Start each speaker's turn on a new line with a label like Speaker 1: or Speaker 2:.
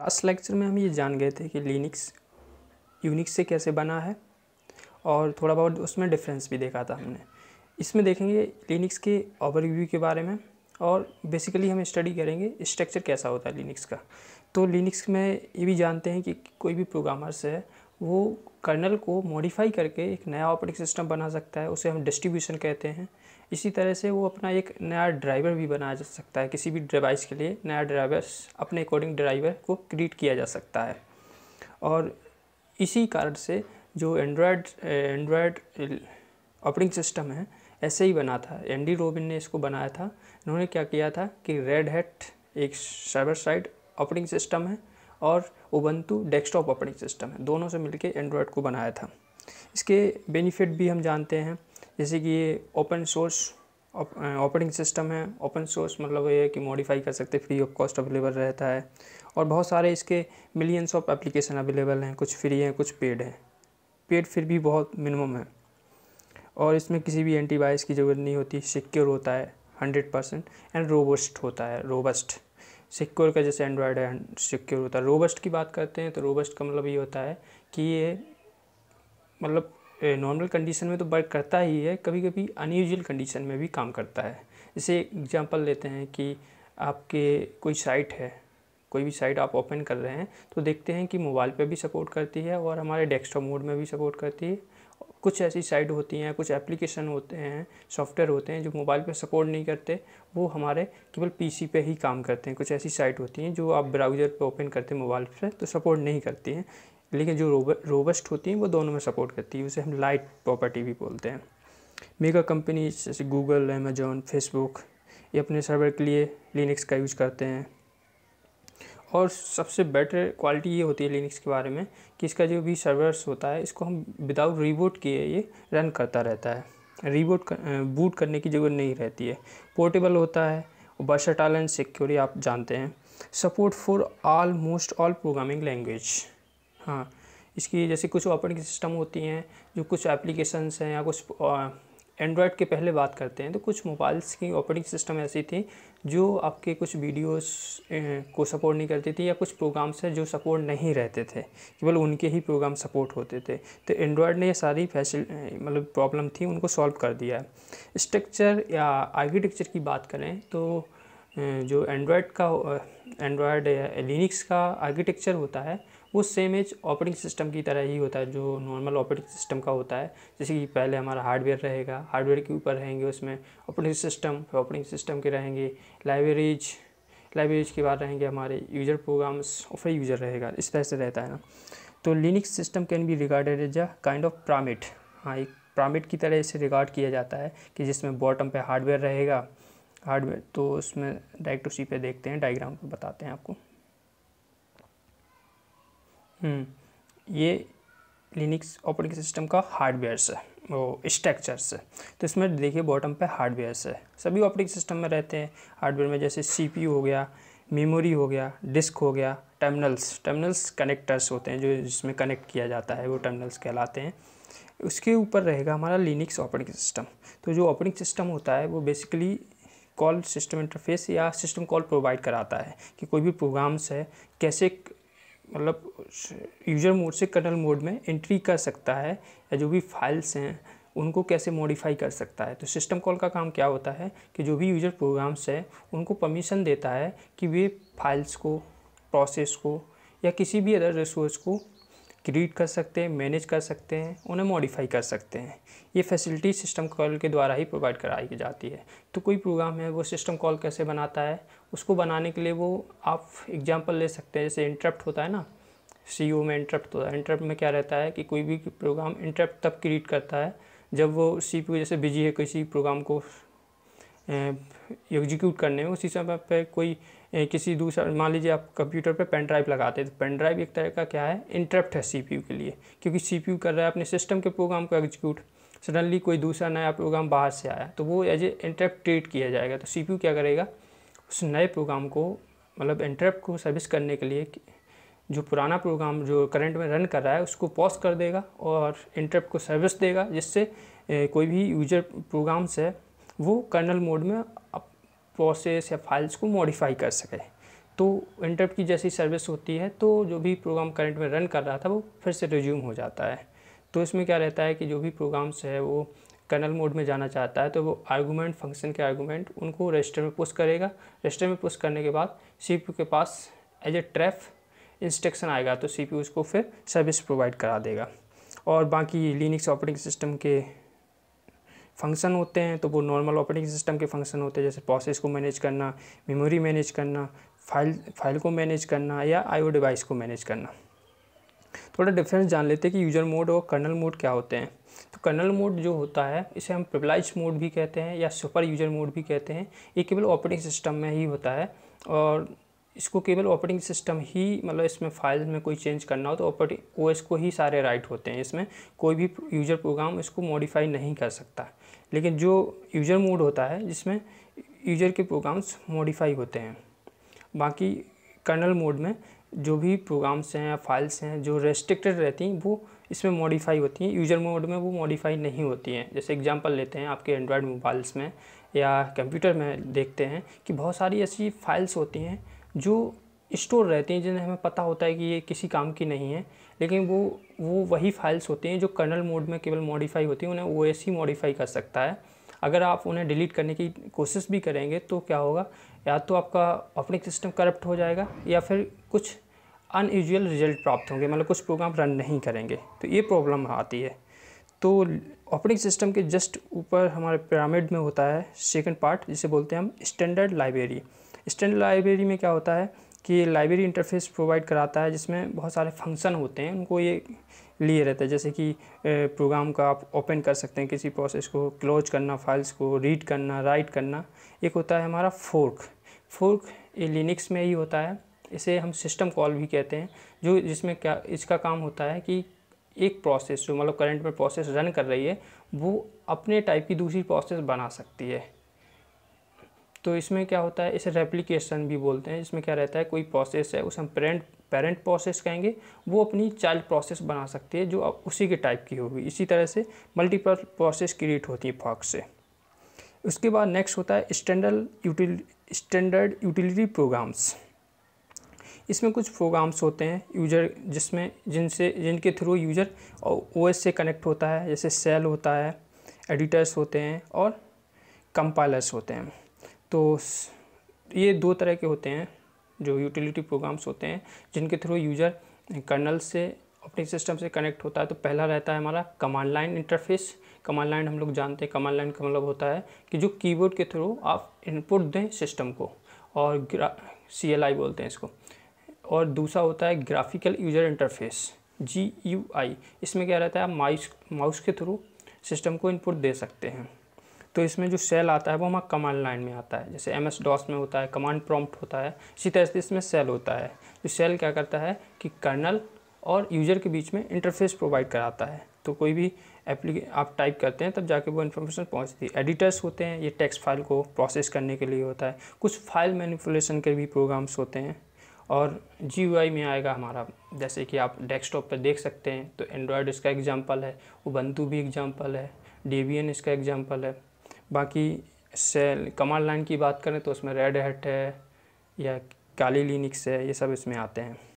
Speaker 1: last lecture में हम ये जान गए थे कि लिनिक्स यूनिक्स से कैसे बना है और थोड़ा बहुत उसमें डिफरेंस भी देखा था हमने इसमें देखेंगे लिनिक्स के ओवरव्यू के बारे में और बेसिकली हम स्टडी करेंगे स्ट्रक्चर कैसा होता है लिनिक्स का तो लिनिक्स में ये भी जानते हैं कि कोई भी प्रोग्रामर्स है वो कर्नल को मॉडिफाई करके एक नया ऑपरेटिंग सिस्टम बना सकता है उसे हम डिस्ट्रीब्यूशन कहते हैं इसी तरह से वो अपना एक नया ड्राइवर भी बनाया जा सकता है किसी भी डिवाइस के लिए नया ड्राइवर अपने अकॉर्डिंग ड्राइवर को क्रिएट किया जा सकता है और इसी कारण से जो एंड्रॉयड एंड्रॉयड ऑपरेटिंग सिस्टम है ऐसे ही बना था एंडी रोबिन ने इसको बनाया था इन्होंने क्या किया था कि रेड हेट एक साइबर साइड ऑपरेटिंग सिस्टम है और ओबंतु डेस्कटॉप ऑपरेटिंग सिस्टम है दोनों से मिलकर एंड्रॉयड को बनाया था इसके बेनिफिट भी हम जानते हैं जैसे कि ये ओपन सोर्स ऑपरेटिंग सिस्टम है ओपन सोर्स मतलब ये है कि मॉडिफाई कर सकते फ्री ऑफ कॉस्ट अवेलेबल रहता है और बहुत सारे इसके मिलियंस ऑफ एप्लीकेशन अवेलेबल हैं कुछ फ्री हैं कुछ पेड हैं पेड फिर भी बहुत मिनिमम है और इसमें किसी भी एंटीवायरस की ज़रूरत नहीं होती सिक्योर होता है हंड्रेड परसेंट एंड रोबस्ट होता है रोबस्ट सिक्योर का जैसे एंड्रॉयड है सिक्योर होता है रोबस्ट की बात करते हैं तो रोबस्ट का मतलब ये होता है कि ये मतलब नॉर्मल कंडीशन में तो वर्क करता ही है कभी कभी अनयूजल कंडीशन में भी काम करता है जैसे एग्जांपल लेते हैं कि आपके कोई साइट है कोई भी साइट आप ओपन कर रहे हैं तो देखते हैं कि मोबाइल पे भी सपोर्ट करती है और हमारे डेस्कटॉप मोड में भी सपोर्ट करती है कुछ ऐसी साइट होती हैं कुछ एप्लीकेशन होते हैं सॉफ्टवेयर होते हैं जो मोबाइल पे सपोर्ट नहीं करते वो हमारे केवल पीसी पे ही काम करते हैं कुछ ऐसी साइट होती हैं जो आप ब्राउज़र पर ओपन करते हैं मोबाइल पर तो सपोर्ट नहीं करती हैं लेकिन जो रोबस्ट होती हैं वो दोनों में सपोर्ट करती है उसे हम लाइट प्रॉपर्टी भी बोलते हैं मेगा कंपनीज जैसे गूगल अमेजोन फेसबुक ये अपने सर्वर के लिए लिनक्स का यूज करते हैं और सबसे बेटर क्वालिटी ये होती है लिनक्स के बारे में कि इसका जो भी सर्वर्स होता है इसको हम विदाउट रिबोट किए ये रन करता रहता है रिबोट कर, बूट करने की ज़रूरत नहीं रहती है पोर्टेबल होता है और वर्सटाइल एंड सिक्योरी आप जानते हैं support for almost all programming language हाँ इसकी जैसे कुछ ऑपरेटिंग सिस्टम होती हैं जो कुछ एप्लीकेशंस हैं या कुछ एंड्रॉयड के पहले बात करते हैं तो कुछ मोबाइल्स की ऑपरेटिंग सिस्टम ऐसी थी जो आपके कुछ वीडियोस को सपोर्ट नहीं करती थी या कुछ प्रोग्राम्स हैं जो सपोर्ट नहीं रहते थे केवल उनके ही प्रोग्राम सपोर्ट होते थे तो एंड्रॉयड ने ये सारी फैसिल मतलब प्रॉब्लम थी उनको सॉल्व कर दिया है स्ट्रक्चर या आर्किटेक्चर की बात करें तो जो एंड्रॉयड का एंड्रॉयड लिनिक्स का आर्किटेक्चर होता है वो सेम एज ऑपरेटिंग सिस्टम की तरह ही होता है जो नॉर्मल ऑपरेटिंग सिस्टम का होता है जैसे कि पहले हमारा हार्डवेयर रहेगा हार्डवेयर के ऊपर रहेंगे उसमें ऑपरेटिंग सिस्टम ऑपरेटिंग सिस्टम के रहेंगे लाइब्रेरीज लाइब्रेरीज के बाद रहेंगे हमारे यूज़र प्रोग्राम्स और फिर यूज़र रहेगा इस तरह से रहता है ना तो Linux system can be regarded as a kind of permit हाँ एक प्रामिट की तरह इसे रिगार्ड किया जाता है कि जिसमें बॉटम पे हार्डवेयर रहेगा हार्डवेयर तो उसमें डायरेक्ट उसी पे देखते हैं डायग्राम पे बताते हैं आपको हम्म, ये लिनक्स ऑपरेटिंग सिस्टम का हार्डवेयर्स है वो स्ट्रक्चर्स है तो इसमें देखिए बॉटम पे हार्डवेयर्स है सभी ऑपरेटिंग सिस्टम में रहते हैं हार्डवेयर में जैसे सी हो गया मेमोरी हो गया डिस्क हो गया टर्मिनल्स टर्मिनल्स कनेक्टर्स होते हैं जो जिसमें कनेक्ट किया जाता है वो टर्मिनल्स कहलाते हैं उसके ऊपर रहेगा हमारा लिनिक्स ऑपरेटिंग सिस्टम तो जो ऑपरेटिंग सिस्टम होता है वो बेसिकली कॉल सिस्टम इंटरफेस या सिस्टम कॉल प्रोवाइड कराता है कि कोई भी प्रोग्राम्स है कैसे मतलब यूजर मोड से कर्नल मोड में एंट्री कर सकता है या जो भी फाइल्स हैं उनको कैसे मॉडिफाई कर सकता है तो सिस्टम कॉल का काम क्या होता है कि जो भी यूजर प्रोग्राम्स है उनको परमिशन देता है कि वे फाइल्स को प्रोसेस को या किसी भी अदर रिसोर्स को क्रिएट कर सकते हैं मैनेज कर सकते हैं उन्हें मॉडिफाई कर सकते हैं ये फैसिलिटी सिस्टम कॉल के द्वारा ही प्रोवाइड कराई जाती है तो कोई प्रोग्राम है वो सिस्टम कॉल कैसे बनाता है उसको बनाने के लिए वो आप एग्जाम्पल ले सकते हैं जैसे इंटरप्ट होता है ना सी e में इंटरप्ट होता है इंटरप्ट में क्या रहता है कि कोई भी प्रोग्राम इंटरप्ट तब क्रिएट करता है जब वो सी जैसे बिजी है किसी प्रोग्राम को एग्जीक्यूट करने में उसी समय पर कोई किसी दूसरा मान लीजिए आप कंप्यूटर पे पेन ड्राइव लगाते हैं तो पेन ड्राइव एक तरह का क्या है इंटरप्ट है सीपीयू के लिए क्योंकि सीपीयू कर रहा है अपने सिस्टम के प्रोग्राम को एग्जीक्यूट सडनली कोई दूसरा नया प्रोग्राम बाहर से आया तो वो एज ए इंटरप्ट ट्रीट किया जाएगा तो सी क्या करेगा उस नए प्रोग्राम को मतलब इंटरप्ट को सर्विस करने के लिए जो पुराना प्रोग्राम जो करंट में रन कर रहा है उसको पॉज कर देगा और इंटरप्ट को सर्विस देगा जिससे कोई भी यूजर प्रोग्राम से वो कर्नल मोड में प्रोसेस या फाइल्स को मॉडिफाई कर सके तो इंटरप्ट की जैसी सर्विस होती है तो जो भी प्रोग्राम करंट में रन कर रहा था वो फिर से रिज्यूम हो जाता है तो इसमें क्या रहता है कि जो भी प्रोग्राम्स है वो कर्नल मोड में जाना चाहता है तो वो आर्गूमेंट फंक्शन के आर्गूमेंट उनको रजिस्टर में पुश करेगा रजिस्टर में पुश करने के बाद सी के पास एज ए ट्रैफ इंस्ट्रक्शन आएगा तो सी उसको फिर सर्विस प्रोवाइड करा देगा और बाकी लिनिक्स ऑपरेटिंग सिस्टम के फंक्शन होते हैं तो वो नॉर्मल ऑपरेटिंग सिस्टम के फंक्शन होते हैं जैसे प्रोसेस को मैनेज करना मेमोरी मैनेज करना फाइल फाइल को मैनेज करना या आईओ डिवाइस को मैनेज करना थोड़ा डिफरेंस जान लेते हैं कि यूजर मोड और कर्नल मोड क्या होते हैं तो कर्नल मोड जो होता है इसे हम प्रिवलाइज मोड भी कहते हैं या सुपर यूजर मोड भी कहते हैं ये केवल ऑपरेटिंग सिस्टम में ही होता है और इसको केवल ऑपरेटिंग सिस्टम ही मतलब इसमें फाइल में कोई चेंज करना हो तो ऑपरेटिंग ओ को ही सारे राइट होते हैं इसमें कोई भी यूज़र प्रोग्राम इसको मॉडिफाई नहीं कर सकता लेकिन जो यूज़र मोड होता है जिसमें यूज़र के प्रोग्राम्स मॉडिफाई होते हैं बाकी कर्नल मोड में जो भी प्रोग्राम्स हैं या फाइल्स हैं जो रेस्ट्रिक्टेड रहती हैं वो इसमें मॉडिफाई होती हैं यूज़र मोड में वो मॉडिफाई नहीं होती हैं जैसे एग्जांपल लेते हैं आपके एंड्रॉयड मोबाइल्स में या कंप्यूटर में देखते हैं कि बहुत सारी ऐसी फाइल्स होती हैं जो स्टोर रहते हैं जिन्हें हमें पता होता है कि ये किसी काम की नहीं है लेकिन वो वो वही फाइल्स होते हैं जो कर्नल मोड में केवल मॉडिफाई होती हैं उन्हें ओ एस ही मॉडिफाई कर सकता है अगर आप उन्हें डिलीट करने की कोशिश भी करेंगे तो क्या होगा या तो आपका ऑपरेटिंग सिस्टम करप्ट हो जाएगा या फिर कुछ अनयूजल रिजल्ट प्राप्त होंगे मतलब कुछ प्रोग्राम रन नहीं करेंगे तो ये प्रॉब्लम आती है तो ऑपरेटिंग सिस्टम के जस्ट ऊपर हमारे पिरामिड में होता है सेकंड पार्ट जिसे बोलते हैं हम स्टैंडर्ड लाइब्रेरी स्टैंड लाइब्रेरी में क्या होता है कि लाइब्रेरी इंटरफेस प्रोवाइड कराता है जिसमें बहुत सारे फंक्शन होते हैं उनको ये लिए रहता है जैसे कि प्रोग्राम का आप ओपन कर सकते हैं किसी प्रोसेस को क्लोज करना फाइल्स को रीड करना राइट करना एक होता है हमारा फोर्क फोर्क ये लिनिक्स में ही होता है इसे हम सिस्टम कॉल भी कहते हैं जो जिसमें क्या इसका काम होता है कि एक प्रोसेस जो मतलब करंट में प्रोसेस रन कर रही है वो अपने टाइप की दूसरी प्रोसेस बना सकती है तो इसमें क्या होता है इसे रेप्लिकेशन भी बोलते हैं इसमें क्या रहता है कोई प्रोसेस है उसे हम पेरेंट पेरेंट प्रोसेस कहेंगे वो अपनी चाइल्ड प्रोसेस बना सकती है जो अब उसी के टाइप की होगी इसी तरह से मल्टीपल प्रोसेस क्रिएट होती है फॉक्स से उसके बाद नेक्स्ट होता है standard util standard utility programs इसमें कुछ प्रोग्राम्स होते हैं यूजर जिसमें जिनसे जिनके थ्रू यूजर और ओएस से कनेक्ट होता है जैसे सेल होता है एडिटर्स होते हैं और कंपाइलर्स होते हैं तो ये दो तरह के होते हैं जो यूटिलिटी प्रोग्राम्स होते हैं जिनके थ्रू यूज़र कर्नल से अपने सिस्टम से कनेक्ट होता है तो पहला रहता है हमारा command line interface command line हम लोग जानते हैं कमांड लाइन का मतलब होता है कि जो कीबोर्ड के थ्रू आप इनपुट दें सिस्टम को और सी एल आई बोलते हैं इसको और दूसरा होता है graphical user interface G U I इसमें क्या रहता है आप माउस माउस के थ्रू सिस्टम को इनपुट दे सकते हैं तो इसमें जो सेल आता है वो हमारा कमांड लाइन में आता है जैसे एम एस डॉस में होता है कमांड प्रॉम्प्ट होता है इसी तरह से इसमें सेल होता है जो तो सेल क्या करता है कि कर्नल और यूज़र के बीच में इंटरफेस प्रोवाइड कराता है तो कोई भी एप्लीके आप टाइप करते हैं तब जाके वो इन्फॉर्मेशन पहुंचती है एडिटर्स होते हैं ये टेक्स्ट फाइल को प्रोसेस करने के लिए होता है कुछ फाइल मैनिपुलेशन के भी प्रोग्राम्स होते हैं और जी में आएगा हमारा जैसे कि आप डेस्कटॉप पर देख सकते हैं तो एंड्रॉयड इसका एग्जाम्पल है वो भी एग्जाम्पल है डेबियन इसका एग्जाम्पल है बाकी सेल कमांड लाइन की बात करें तो उसमें रेड हेट है या काली लिनिक्स है ये सब इसमें आते हैं